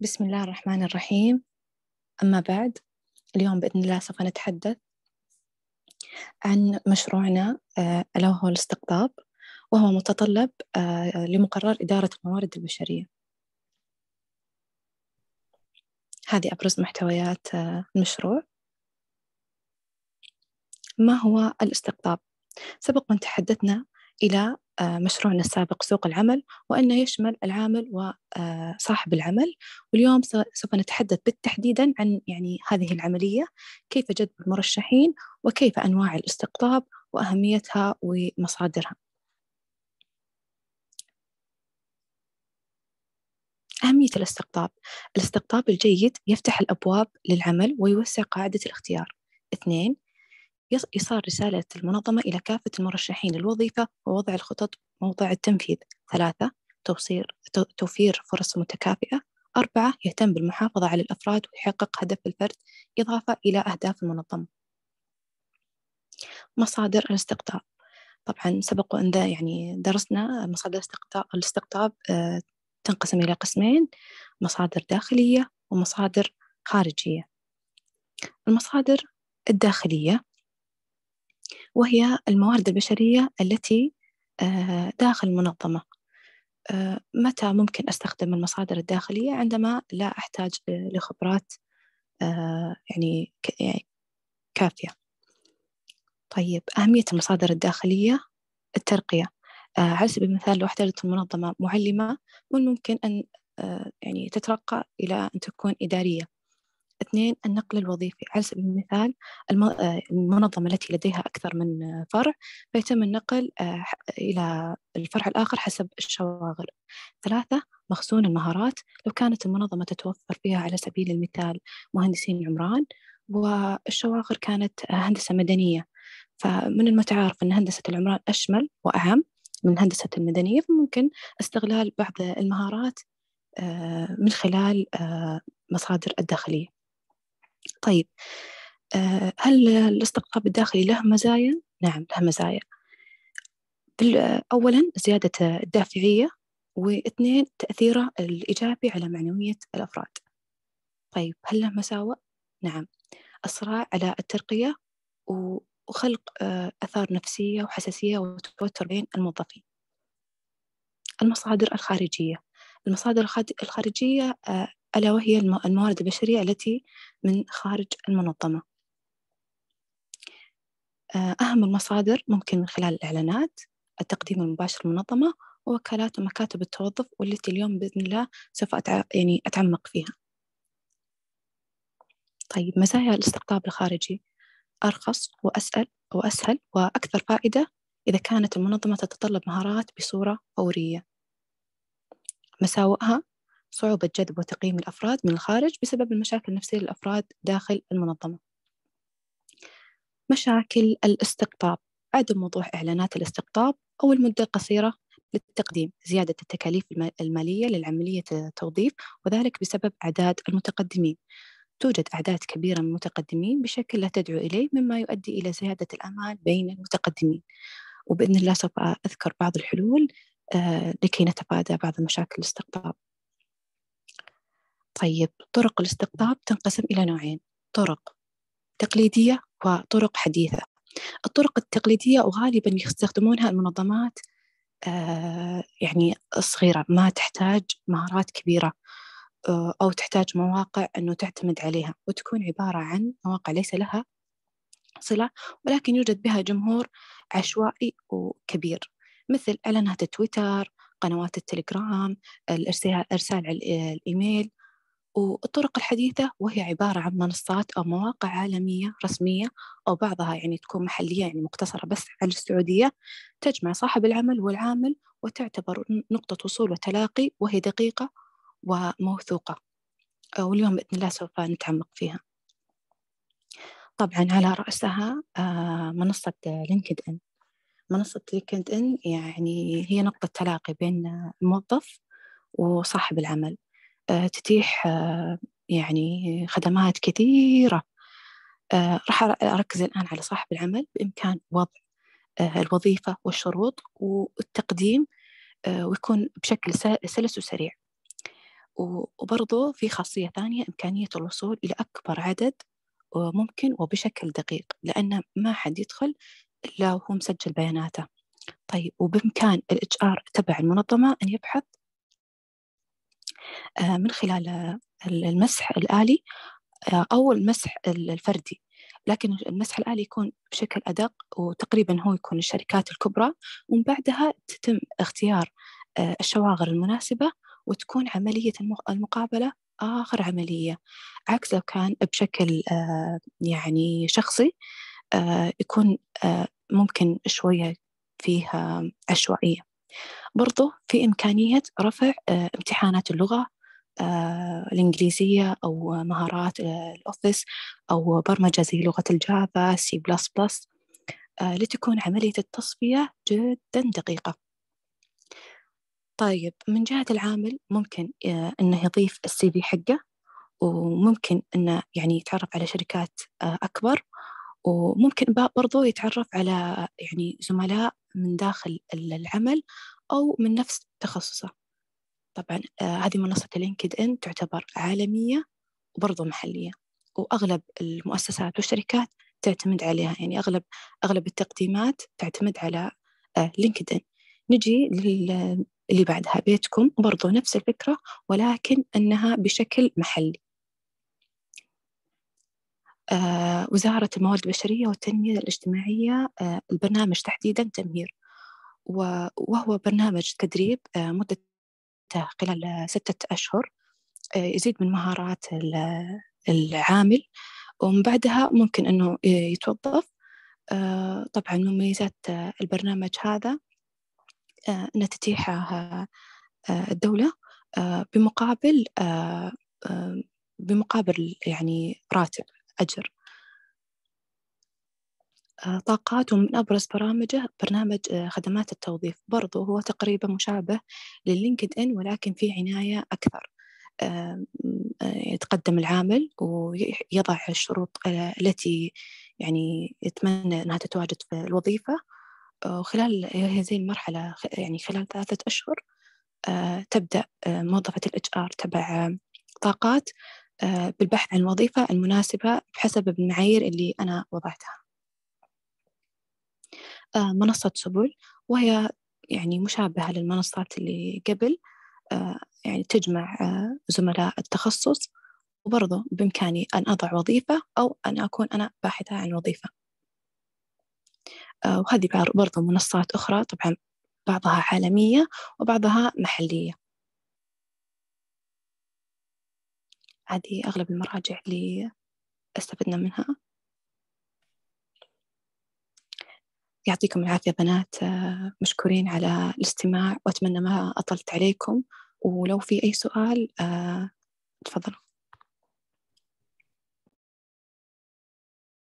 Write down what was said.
بسم الله الرحمن الرحيم أما بعد اليوم بإذن الله سوف نتحدث عن مشروعنا آه، ألا وهو الاستقطاب وهو متطلب آه، لمقرر إدارة الموارد البشرية هذه أبرز محتويات آه، المشروع ما هو الاستقطاب؟ سبق أن تحدثنا إلى آه، مشروعنا السابق سوق العمل وأنه يشمل العامل وصاحب آه، العمل واليوم سوف نتحدث بالتحديدا عن يعني هذه العملية كيف جذب المرشحين وكيف أنواع الاستقطاب وأهميتها ومصادرها أهمية الاستقطاب الاستقطاب الجيد يفتح الأبواب للعمل ويوسع قاعدة الاختيار اثنين إيصال رسالة المنظمة إلى كافة المرشحين للوظيفة ووضع الخطط موضع التنفيذ ثلاثة توصير توفير فرص متكافئة أربعة يهتم بالمحافظة على الأفراد ويحقق هدف الفرد إضافة إلى أهداف المنظمة مصادر الاستقطاب طبعا سبق وأن يعني درسنا مصادر الاستقطاب آه، تنقسم إلى قسمين مصادر داخلية ومصادر خارجية المصادر الداخلية وهي الموارد البشرية التي آه، داخل المنظمة آه، متى ممكن أستخدم المصادر الداخلية عندما لا أحتاج لخبرات آه، يعني, يعني كافية طيب أهمية المصادر الداخلية الترقية على سبيل المثال لو احتاجت المنظمة معلمة من ممكن أن يعني تترقى إلى أن تكون إدارية اثنين النقل الوظيفي على سبيل المثال المنظمة التي لديها أكثر من فرع فيتم النقل آه، إلى الفرع الآخر حسب الشواغل ثلاثة مخزون المهارات لو كانت المنظمة تتوفر فيها على سبيل المثال مهندسين عمران والشواغر كانت هندسة مدنية فمن المتعارف أن هندسة العمران أشمل وأعم من هندسة المدنية فممكن استغلال بعض المهارات آه، من خلال آه، مصادر الداخلية طيب آه، هل الاستقطاب الداخلي له مزايا؟ نعم له مزايا أولا زيادة الدافعية واثنين تأثيره الإيجابي على معنوية الأفراد طيب هل له مساوئ؟ نعم الصراع على الترقية وخلق آه، أثار نفسية وحساسية وتوتر بين الموظفين المصادر الخارجية المصادر الخارجية آه، ألا وهي الموارد البشرية التي من خارج المنظمة آه، أهم المصادر ممكن من خلال الإعلانات التقديم المباشر للمنظمة ووكالات ومكاتب التوظف والتي اليوم بإذن الله سوف أتع... يعني أتعمق فيها طيب مزايا الاستقطاب الخارجي أرخص وأسأل وأسهل وأكثر فائدة إذا كانت المنظمة تتطلب مهارات بصورة فورية مساوئها صعوبة جذب وتقييم الأفراد من الخارج بسبب المشاكل النفسية للأفراد داخل المنظمة مشاكل الاستقطاب عدم وضوح إعلانات الاستقطاب أو المدة القصيرة للتقديم زيادة التكاليف المالية للعملية التوظيف وذلك بسبب أعداد المتقدمين توجد أعداد كبيرة من المتقدمين بشكل لا تدعو إليه مما يؤدي إلى زيادة الأمان بين المتقدمين وبإذن الله سوف أذكر بعض الحلول آه، لكي نتفادى بعض مشاكل الاستقطاب طيب طرق الاستقطاب تنقسم إلى نوعين طرق تقليدية وطرق حديثة الطرق التقليدية وغالبا يستخدمونها المنظمات آه، يعني صغيرة ما تحتاج مهارات كبيرة آه، أو تحتاج مواقع أنه تعتمد عليها وتكون عبارة عن مواقع ليس لها صلة ولكن يوجد بها جمهور عشوائي وكبير مثل إعلانات تويتر قنوات التليجرام الإرسال على الإيميل والطرق الحديثة وهي عبارة عن منصات أو مواقع عالمية رسمية أو بعضها يعني تكون محلية يعني مقتصرة بس على السعودية تجمع صاحب العمل والعامل وتعتبر نقطة وصول وتلاقي وهي دقيقة وموثوقة آه، واليوم بإذن الله سوف نتعمق فيها طبعا على رأسها آه، منصة لينكد إن منصة لينكد إن يعني هي نقطة تلاقي بين الموظف وصاحب العمل آه، تتيح آه، يعني خدمات كثيرة آه، راح أركز الآن على صاحب العمل بإمكان وضع الوظيفة والشروط والتقديم ويكون بشكل سلس وسريع وبرضه في خاصية ثانية إمكانية الوصول إلى أكبر عدد ممكن وبشكل دقيق لأن ما حد يدخل إلا وهو مسجل بياناته طيب وبإمكان الاتش ار تبع المنظمة أن يبحث آه، من خلال آه، المسح الآلي آه، أو المسح الفردي لكن المسح الآلي يكون بشكل أدق وتقريبا هو يكون الشركات الكبرى ومن بعدها تتم اختيار الشواغر المناسبة وتكون عملية المقابلة آخر عملية عكس لو كان بشكل يعني شخصي يكون ممكن شوية فيها عشوائية برضو في إمكانية رفع آه، امتحانات اللغة آه، الإنجليزية أو مهارات آه، الأوفيس أو برمجة زي لغة الجافا سي بلس بلس لتكون عملية التصفية جدا دقيقة طيب من جهة العامل ممكن أنه يضيف السي في حقه وممكن أنه يعني يتعرف على شركات أكبر وممكن برضو يتعرف على يعني زملاء من داخل العمل أو من نفس تخصصه طبعا آه، هذه منصة لينكد إن تعتبر عالمية وبرضه محلية وأغلب المؤسسات والشركات تعتمد عليها يعني أغلب أغلب التقديمات تعتمد على آه، لينكد إن نجي لل اللي بعدها بيتكم برضو نفس الفكرة ولكن أنها بشكل محلي آه، وزارة الموارد البشرية والتنمية الاجتماعية آه، البرنامج تحديدا تمهير وهو برنامج تدريب آه، مدة خلال ستة أشهر يزيد من مهارات العامل ومن بعدها ممكن أنه يتوظف طبعا مميزات البرنامج هذا أن تتيحه الدولة بمقابل بمقابل يعني راتب أجر آه، طاقات ومن أبرز برامجه برنامج آه، خدمات التوظيف برضو هو تقريبا مشابه لللينكد إن ولكن فيه عناية أكثر آه، يتقدم العامل ويضع الشروط التي يعني يتمنى أنها تتواجد في الوظيفة وخلال هذه المرحلة يعني خلال ثلاثة أشهر تبدأ موظفة الاتش ار تبع طاقات آه، بالبحث عن الوظيفة المناسبة بحسب المعايير اللي أنا وضعتها آه، منصة سبل وهي يعني مشابهة للمنصات اللي قبل آه، يعني تجمع زملاء التخصص وبرضه بإمكاني أن أضع وظيفة أو أن أكون أنا باحثة عن وظيفة وهذه برضه منصات أخرى طبعا بعضها عالمية وبعضها محلية هذه أغلب المراجع اللي استفدنا منها يعطيكم العافية بنات آه، مشكورين على الاستماع وأتمنى ما أطلت عليكم ولو في أي سؤال آه، تفضلوا